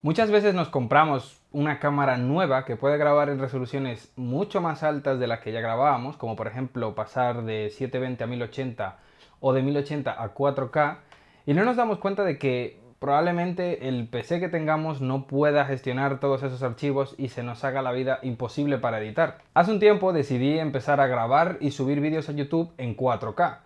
Muchas veces nos compramos una cámara nueva que puede grabar en resoluciones mucho más altas de las que ya grabábamos, como por ejemplo pasar de 720 a 1080 o de 1080 a 4K, y no nos damos cuenta de que probablemente el PC que tengamos no pueda gestionar todos esos archivos y se nos haga la vida imposible para editar. Hace un tiempo decidí empezar a grabar y subir vídeos a YouTube en 4K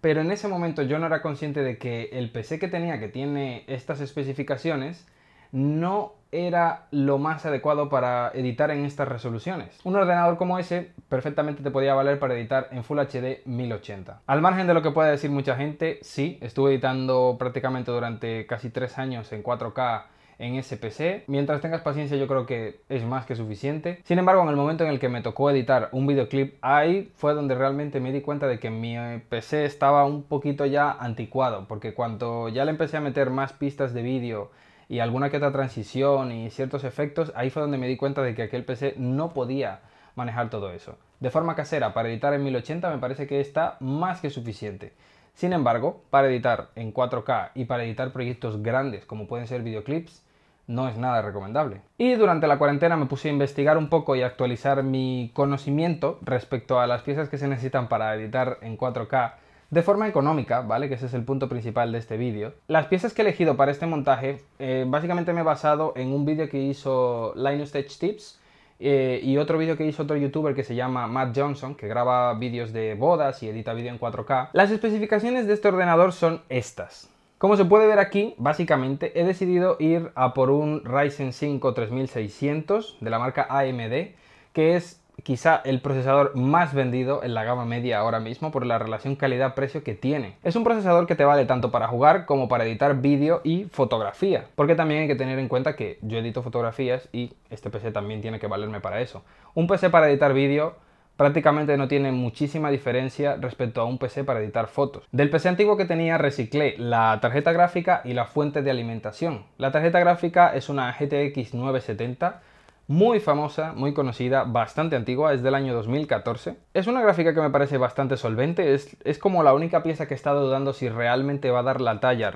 pero en ese momento yo no era consciente de que el PC que tenía, que tiene estas especificaciones, no era lo más adecuado para editar en estas resoluciones. Un ordenador como ese perfectamente te podía valer para editar en Full HD 1080. Al margen de lo que pueda decir mucha gente, sí, estuve editando prácticamente durante casi 3 años en 4K en ese PC. Mientras tengas paciencia yo creo que es más que suficiente. Sin embargo, en el momento en el que me tocó editar un videoclip, ahí fue donde realmente me di cuenta de que mi PC estaba un poquito ya anticuado, porque cuando ya le empecé a meter más pistas de vídeo, y alguna que otra transición y ciertos efectos, ahí fue donde me di cuenta de que aquel PC no podía manejar todo eso. De forma casera, para editar en 1080 me parece que está más que suficiente. Sin embargo, para editar en 4K y para editar proyectos grandes como pueden ser videoclips, no es nada recomendable. Y durante la cuarentena me puse a investigar un poco y actualizar mi conocimiento respecto a las piezas que se necesitan para editar en 4K de forma económica, ¿vale? Que ese es el punto principal de este vídeo. Las piezas que he elegido para este montaje, eh, básicamente me he basado en un vídeo que hizo Linus Tech Tips eh, y otro vídeo que hizo otro youtuber que se llama Matt Johnson, que graba vídeos de bodas y edita vídeo en 4K. Las especificaciones de este ordenador son estas. Como se puede ver aquí, básicamente he decidido ir a por un Ryzen 5 3600 de la marca AMD, que es quizá el procesador más vendido en la gama media ahora mismo por la relación calidad-precio que tiene. Es un procesador que te vale tanto para jugar como para editar vídeo y fotografía, porque también hay que tener en cuenta que yo edito fotografías y este PC también tiene que valerme para eso. Un PC para editar vídeo prácticamente no tiene muchísima diferencia respecto a un PC para editar fotos. Del PC antiguo que tenía reciclé la tarjeta gráfica y la fuente de alimentación. La tarjeta gráfica es una GTX 970 muy famosa, muy conocida, bastante antigua, es del año 2014. Es una gráfica que me parece bastante solvente, es, como la única pieza que he estado dudando si realmente va a dar la talla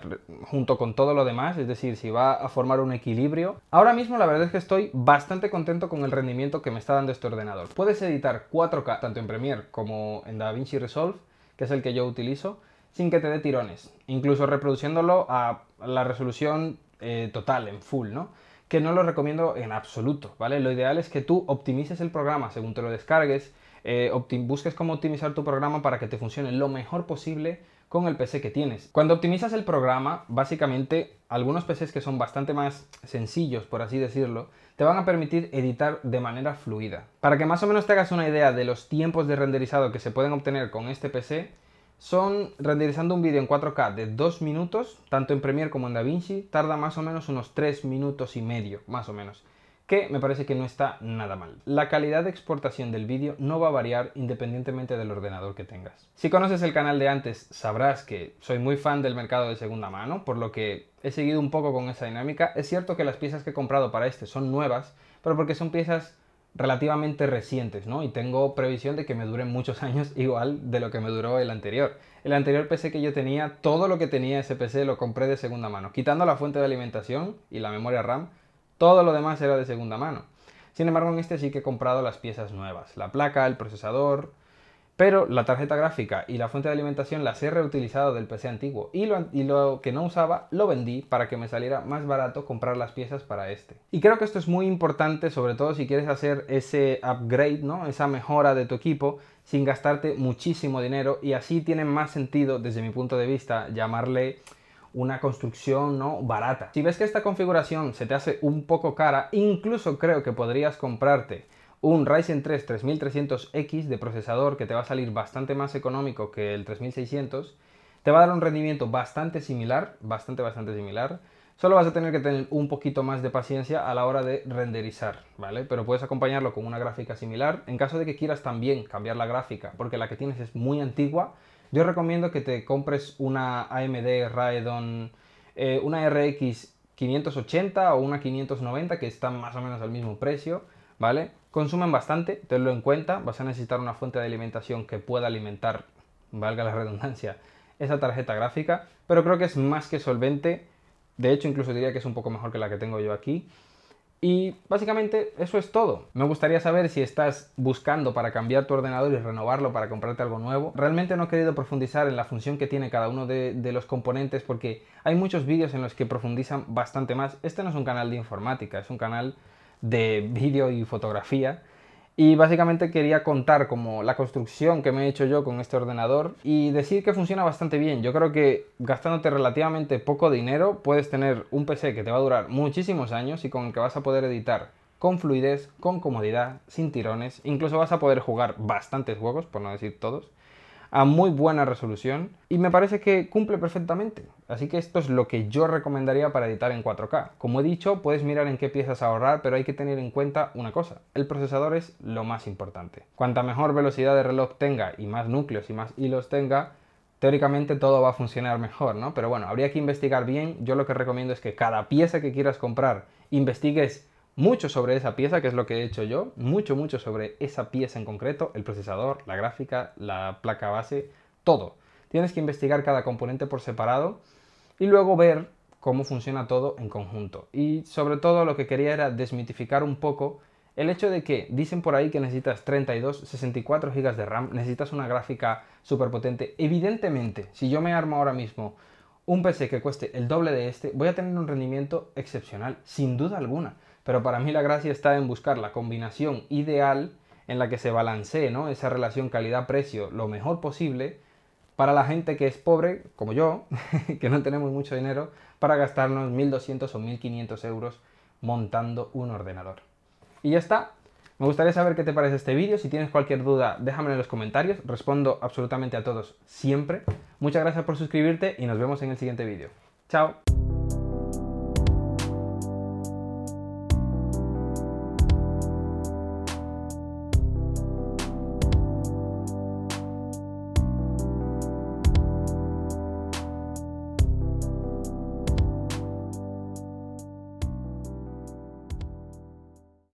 junto con todo lo demás, es decir, si va a formar un equilibrio. Ahora mismo la verdad es que estoy bastante contento con el rendimiento que me está dando este ordenador. Puedes editar 4K tanto en Premiere como en DaVinci Resolve, que es el que yo utilizo, sin que te dé tirones, incluso reproduciéndolo a la resolución eh, total, en full, ¿no? que no lo recomiendo en absoluto, ¿vale? Lo ideal es que tú optimices el programa según te lo descargues, eh, busques cómo optimizar tu programa para que te funcione lo mejor posible con el PC que tienes. Cuando optimizas el programa, básicamente algunos PCs que son bastante más sencillos, por así decirlo, te van a permitir editar de manera fluida. Para que más o menos te hagas una idea de los tiempos de renderizado que se pueden obtener con este PC, son renderizando un vídeo en 4K de 2 minutos, tanto en Premiere como en DaVinci, tarda más o menos unos 3 minutos y medio, más o menos, que me parece que no está nada mal. La calidad de exportación del vídeo no va a variar independientemente del ordenador que tengas. Si conoces el canal de antes, sabrás que soy muy fan del mercado de segunda mano, por lo que he seguido un poco con esa dinámica. Es cierto que las piezas que he comprado para este son nuevas, pero porque son piezas relativamente recientes, ¿no? Y tengo previsión de que me duren muchos años igual de lo que me duró el anterior. El anterior PC que yo tenía, todo lo que tenía ese PC lo compré de segunda mano, quitando la fuente de alimentación y la memoria RAM, todo lo demás era de segunda mano. Sin embargo, en este sí que he comprado las piezas nuevas, la placa, el procesador, pero la tarjeta gráfica y la fuente de alimentación las he reutilizado del PC antiguo y lo, que no usaba lo vendí para que me saliera más barato comprar las piezas para este. Y creo que esto es muy importante, sobre todo si quieres hacer ese upgrade, ¿no? esa mejora de tu equipo sin gastarte muchísimo dinero y así tiene más sentido desde mi punto de vista llamarle una construcción ¿no? barata. Si ves que esta configuración se te hace un poco cara, incluso creo que podrías comprarte un Ryzen 3 3300X de procesador que te va a salir bastante más económico que el 3600, te va a dar un rendimiento bastante similar, bastante, bastante similar. Solo vas a tener que tener un poquito más de paciencia a la hora de renderizar, ¿vale? Pero puedes acompañarlo con una gráfica similar. En caso de que quieras también cambiar la gráfica, porque la que tienes es muy antigua, yo recomiendo que te compres una AMD Raedon, eh, una RX 580 o una 590, que están más o menos al mismo precio, ¿vale? Consumen bastante, tenlo en cuenta, vas a necesitar una fuente de alimentación que pueda alimentar, valga la redundancia, esa tarjeta gráfica, pero creo que es más que solvente, de hecho incluso diría que es un poco mejor que la que tengo yo aquí. Y básicamente eso es todo. Me gustaría saber si estás buscando para cambiar tu ordenador y renovarlo para comprarte algo nuevo. Realmente no he querido profundizar en la función que tiene cada uno de, los componentes porque hay muchos vídeos en los que profundizan bastante más. Este no es un canal de informática, es un canal de vídeo y fotografía y básicamente quería contar como la construcción que me he hecho yo con este ordenador y decir que funciona bastante bien. Yo creo que gastándote relativamente poco dinero puedes tener un PC que te va a durar muchísimos años y con el que vas a poder editar con fluidez, con comodidad, sin tirones, incluso vas a poder jugar bastantes juegos, por no decir todos a muy buena resolución y me parece que cumple perfectamente. Así que esto es lo que yo recomendaría para editar en 4K. Como he dicho, puedes mirar en qué piezas ahorrar, pero hay que tener en cuenta una cosa, el procesador es lo más importante. Cuanta mejor velocidad de reloj tenga y más núcleos y más hilos tenga, teóricamente todo va a funcionar mejor, ¿no? Pero bueno, habría que investigar bien. Yo lo que recomiendo es que cada pieza que quieras comprar investigues mucho sobre esa pieza, que es lo que he hecho yo, mucho, mucho sobre esa pieza en concreto, el procesador, la gráfica, la placa base, todo. Tienes que investigar cada componente por separado y luego ver cómo funciona todo en conjunto. Y sobre todo lo que quería era desmitificar un poco el hecho de que dicen por ahí que necesitas 32, 64 GB de RAM, necesitas una gráfica súper potente. Evidentemente, si yo me armo ahora mismo un PC que cueste el doble de este, voy a tener un rendimiento excepcional, sin duda alguna pero para mí la gracia está en buscar la combinación ideal en la que se balancee ¿no? esa relación calidad-precio lo mejor posible para la gente que es pobre, como yo, que no tenemos mucho dinero, para gastarnos 1.200 o 1.500 euros montando un ordenador. Y ya está. Me gustaría saber qué te parece este vídeo. Si tienes cualquier duda, déjame en los comentarios. Respondo absolutamente a todos siempre. Muchas gracias por suscribirte y nos vemos en el siguiente vídeo. ¡Chao!